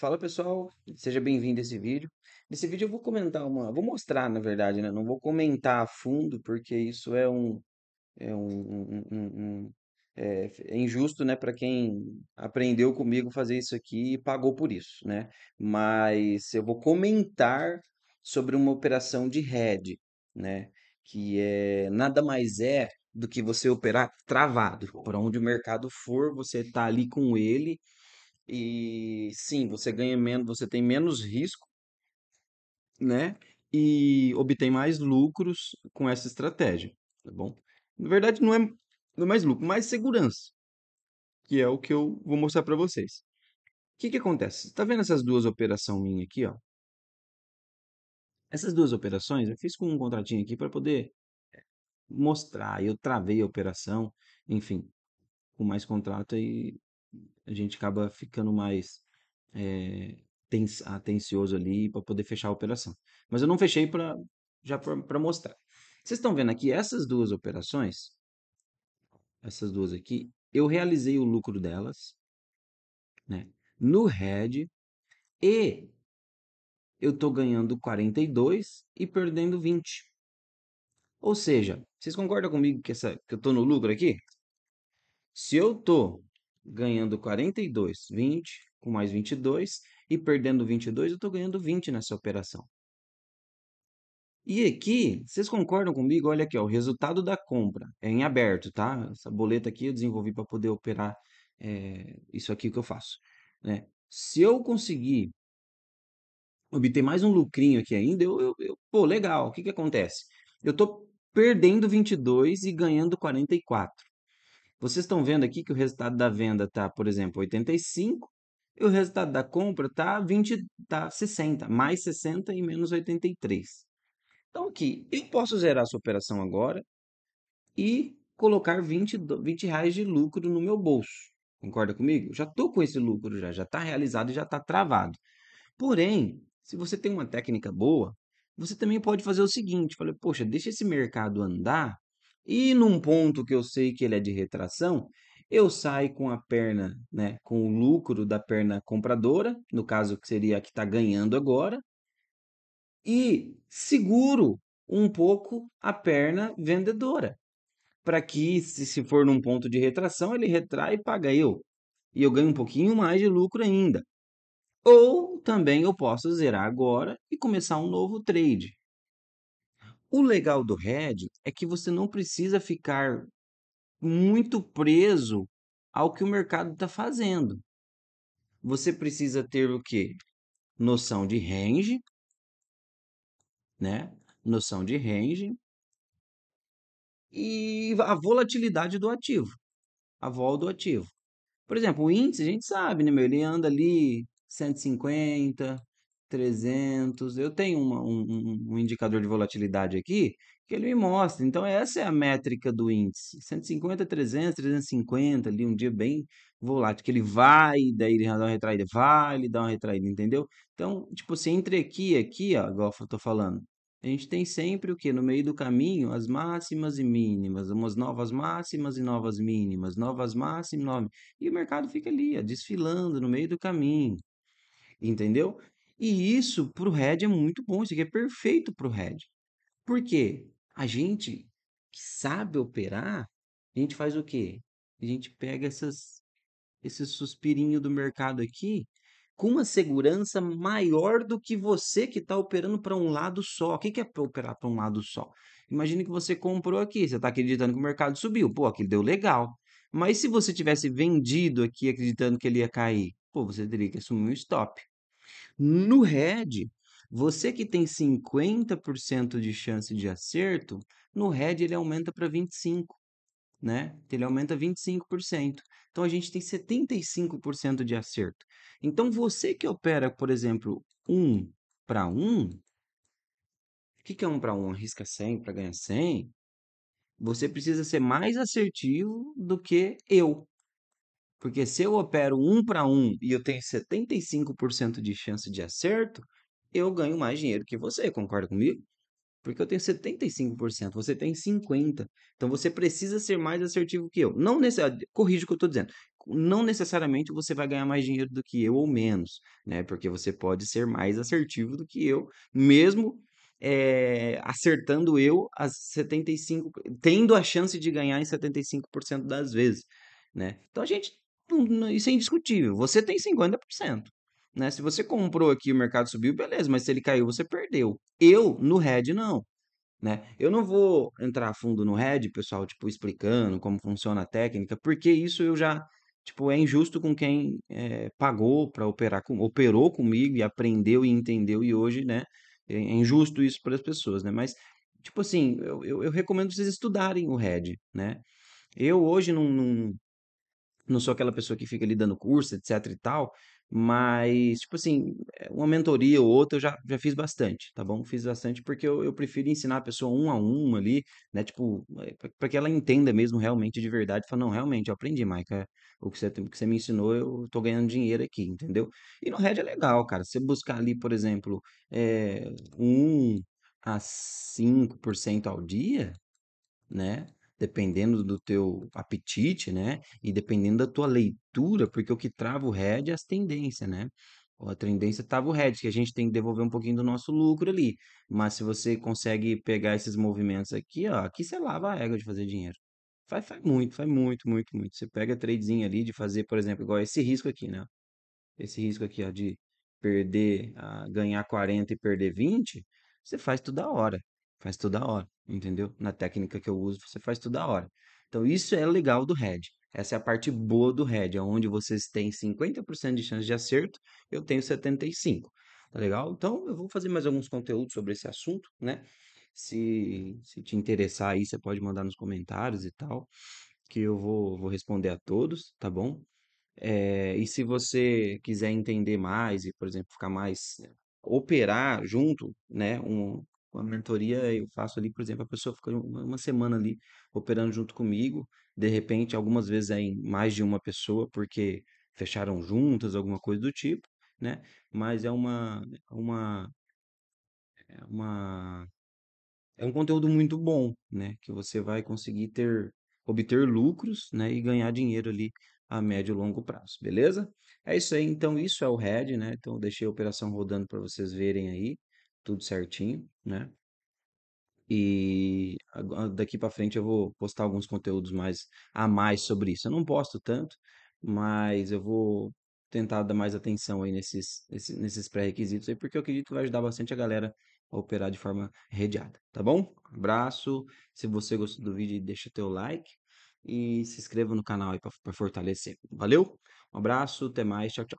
Fala pessoal, seja bem-vindo a esse vídeo. Nesse vídeo eu vou comentar uma, vou mostrar na verdade, né? Não vou comentar a fundo porque isso é um é um, um, um, um é, é injusto, né, para quem aprendeu comigo fazer isso aqui e pagou por isso, né? Mas eu vou comentar sobre uma operação de head, né? Que é nada mais é do que você operar travado. Por onde o mercado for, você está ali com ele e sim, você ganha menos, você tem menos risco, né? E obtém mais lucros com essa estratégia, tá bom? Na verdade, não é, não é mais lucro, mais segurança, que é o que eu vou mostrar para vocês. O que, que acontece? Está vendo essas duas operações minhas aqui, ó? Essas duas operações eu fiz com um contratinho aqui para poder mostrar. Eu travei a operação, enfim, com mais contrato e a gente acaba ficando mais é, atencioso ali para poder fechar a operação. Mas eu não fechei para já para mostrar. Vocês estão vendo aqui essas duas operações, essas duas aqui, eu realizei o lucro delas, né? No head e eu estou ganhando 42 e perdendo 20. Ou seja, vocês concordam comigo que, essa, que eu estou no lucro aqui? Se eu estou ganhando 42, 20 com mais 22 e perdendo 22, eu estou ganhando 20 nessa operação. E aqui, vocês concordam comigo? Olha aqui, ó, o resultado da compra é em aberto, tá? Essa boleta aqui eu desenvolvi para poder operar é, isso aqui que eu faço. Né? Se eu conseguir obter mais um lucrinho aqui ainda, eu, eu, eu pô, legal, o que, que acontece? Eu estou perdendo 22 e ganhando 44. Vocês estão vendo aqui que o resultado da venda está, por exemplo, 85 e o resultado da compra está tá 60, tá mais 60 e menos 83. Então aqui, eu posso zerar essa operação agora e colocar 20, 20 reais de lucro no meu bolso. Concorda comigo? já estou com esse lucro, já está realizado e já está travado. Porém, se você tem uma técnica boa, você também pode fazer o seguinte: falei, poxa, deixa esse mercado andar e num ponto que eu sei que ele é de retração, eu saio com a perna, né, com o lucro da perna compradora, no caso que seria a que está ganhando agora, e seguro um pouco a perna vendedora, para que, se, se for num ponto de retração, ele retrai e paga eu. E eu ganho um pouquinho mais de lucro ainda. Ou também eu posso zerar agora e começar um novo trade. O legal do Red é que você não precisa ficar muito preso ao que o mercado está fazendo. Você precisa ter o que? Noção de range, né? Noção de range e a volatilidade do ativo, a vol do ativo. Por exemplo, o índice, a gente sabe, né, meu? Ele anda ali 150, 300. Eu tenho uma, um, um indicador de volatilidade aqui que ele me mostra. Então, essa é a métrica do índice. 150, 300, 350, ali um dia bem volátil, que ele vai, daí ele dá uma retraída, vai, ele dá uma retraída, entendeu? Então, tipo assim, entre aqui e aqui, ó, igual eu tô falando, a gente tem sempre o que? No meio do caminho, as máximas e mínimas, umas novas máximas e novas mínimas, novas máximas e novas... E o mercado fica ali, ó, desfilando no meio do caminho, entendeu? E isso para o red é muito bom, isso aqui é perfeito para o red. Por quê? A gente que sabe operar, a gente faz o quê? A gente pega essas, esse suspirinho do mercado aqui com uma segurança maior do que você que está operando para um lado só. O que, que é operar para um lado só? Imagina que você comprou aqui, você está acreditando que o mercado subiu. Pô, aquilo deu legal. Mas se você tivesse vendido aqui acreditando que ele ia cair, pô, você teria que assumir um stop. No RED, você que tem 50% de chance de acerto, no RED ele aumenta para 25%, né? Ele aumenta 25%. Então a gente tem 75% de acerto. Então você que opera, por exemplo, 1 para 1, o que, é 1 para 1? Arrisca 100 para ganhar 100? Você precisa ser mais assertivo do que eu, porque se eu opero um para um e eu tenho 75% de chance de acerto, eu ganho mais dinheiro que você, concorda comigo? Porque eu tenho 75%, você tem 50%. Então você precisa ser mais assertivo que eu. Não nesse, corrija o que eu estou dizendo. Não necessariamente você vai ganhar mais dinheiro do que eu ou menos, né? Porque você pode ser mais assertivo do que eu, mesmo é, acertando eu as 75%, tendo a chance de ganhar em 75% das vezes. Né? Então a gente isso é indiscutível. Você tem 50%. Né? Se você comprou aqui o mercado subiu, beleza, mas se ele caiu, você perdeu. Eu, no Red, não. Né? Eu não vou entrar a fundo no Red, pessoal, tipo, explicando como funciona a técnica, porque isso eu já, tipo, é injusto com quem é, pagou para operar, com, operou comigo e aprendeu e entendeu, e hoje, né, é, é injusto isso para as pessoas, né? Mas, tipo assim, eu, eu, eu recomendo vocês estudarem o Red, né? Eu hoje não, não, não sou aquela pessoa que fica ali dando curso, etc e tal, mas, tipo assim, uma mentoria ou outra eu já, já fiz bastante, tá bom? Fiz bastante porque eu, eu prefiro ensinar a pessoa um a um ali, né? Tipo, é, para que ela entenda mesmo realmente de verdade, falar, não, realmente, eu aprendi, Maica, o que você, o que você me ensinou, eu tô ganhando dinheiro aqui, entendeu? E no Red é legal, cara, você buscar ali, por exemplo, é, 1 a 5% ao dia, né? dependendo do teu apetite, né? E dependendo da tua leitura, porque o que trava o head é as tendências, né? A tendência estava o head, que a gente tem que devolver um pouquinho do nosso lucro ali. Mas se você consegue pegar esses movimentos aqui, ó, aqui você lava a égua de fazer dinheiro. Faz, faz muito, faz muito, muito, muito. Você pega tradezinho ali de fazer, por exemplo, igual esse risco aqui, né? Esse risco aqui, ó, de perder, uh, ganhar 40 e perder 20, você faz toda hora. Faz toda hora, entendeu? Na técnica que eu uso, você faz toda hora. Então, isso é legal do RED. Essa é a parte boa do RED, é onde vocês têm 50% de chance de acerto, eu tenho 75%. Tá legal? Então, eu vou fazer mais alguns conteúdos sobre esse assunto, né? Se, se te interessar aí, você pode mandar nos comentários e tal, que eu vou, vou responder a todos, tá bom? É, e se você quiser entender mais e, por exemplo, ficar mais operar junto, né, um, com a mentoria eu faço ali, por exemplo, a pessoa fica uma semana ali operando junto comigo, de repente, algumas vezes é em mais de uma pessoa, porque fecharam juntas, alguma coisa do tipo, né? Mas é uma, é uma, é uma, é um conteúdo muito bom, né? Que você vai conseguir ter, obter lucros, né? E ganhar dinheiro ali a médio e longo prazo, beleza? É isso aí, então isso é o RED, né? Então eu deixei a operação rodando para vocês verem aí tudo certinho, né? E daqui pra frente eu vou postar alguns conteúdos mais a mais sobre isso. Eu não posto tanto, mas eu vou tentar dar mais atenção aí nesses, nesses, pré-requisitos aí, porque eu acredito que vai ajudar bastante a galera a operar de forma redeada, tá bom? Abraço. Se você gostou do vídeo, deixa teu like e se inscreva no canal aí pra fortalecer. Valeu? Um abraço, até mais, tchau, tchau.